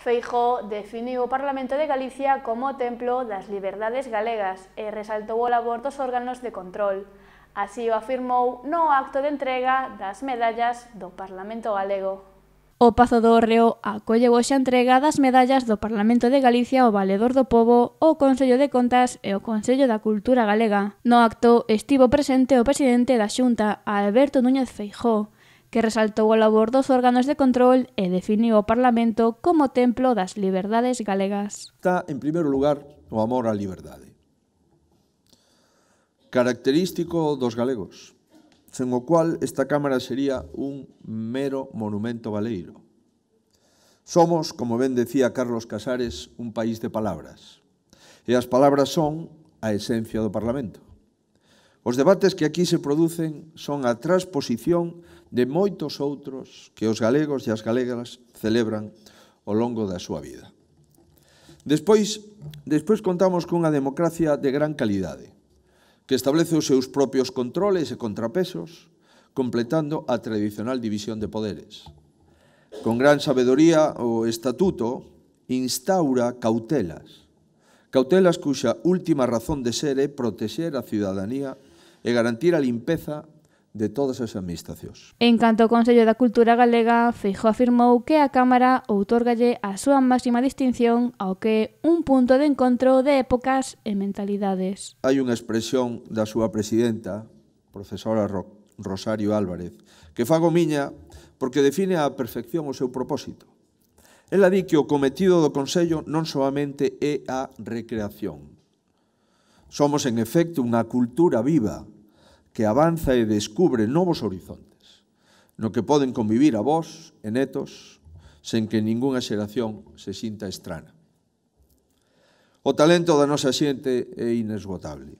Feijó definiu o Parlamento de Galicia como o templo das liberdades galegas e resaltou o labor dos órganos de control. Así o afirmou no acto de entrega das medallas do Parlamento Galego. O Pazo do Orreo acolle hoxe a entrega das medallas do Parlamento de Galicia ao Valedor do Pobo, o Consello de Contas e o Consello da Cultura Galega. No acto estivo presente o presidente da Xunta, Alberto Núñez Feijóo, que resaltou o labor dos órganos de control e definiu o Parlamento como templo das liberdades galegas. Está, en primeiro lugar, o amor á liberdade. Característico dos galegos, sen o cual esta Cámara sería un mero monumento baleiro. Somos, como ben decía Carlos Casares, un país de palabras. E as palabras son a esencia do Parlamento. Os debates que aquí se producen son a transposición de moitos outros que os galegos e as galegas celebran ao longo da súa vida. Despois, despois contamos cunha democracia de gran calidade, que establece os seus propios controles e contrapesos, completando a tradicional división de poderes. Con gran sabedoría, o Estatuto instaura cautelas, cautelas cuxa última razón de ser é protexer a ciudadanía e garantir a limpeza de todas as administracións. En canto ao Consello da Cultura Galega, Feijo afirmou que a Cámara outorgalle a súa máxima distinción ao que un punto de encontro de épocas e mentalidades. Hai unha expresión da súa presidenta, profesora Ro Rosario Álvarez, que fago miña porque define a perfección o seu propósito. Ela di que o cometido do Consello non soamente é a recreación. Somos, en efecto, unha cultura viva, que avanza e descubre novos horizontes, no que poden convivir vos e netos sen que ningunha xeración se sinta estrana. O talento da nosa xente é inesgotable,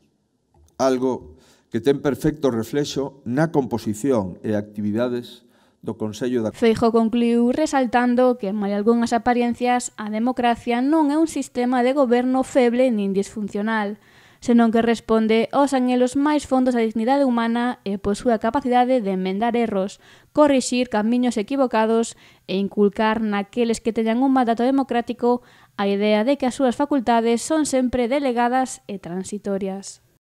algo que ten perfecto reflexo na composición e actividades do Consello da... Feijo concluiu resaltando que, mal algunhas apariencias, a democracia non é un sistema de goberno feble nin disfuncional, senón que responde aos anhelos máis fondos da dignidade humana e pois a capacidade de enmendar erros, corrixir camiños equivocados e inculcar naqueles que teñan un mandato democrático a idea de que as súas facultades son sempre delegadas e transitorias.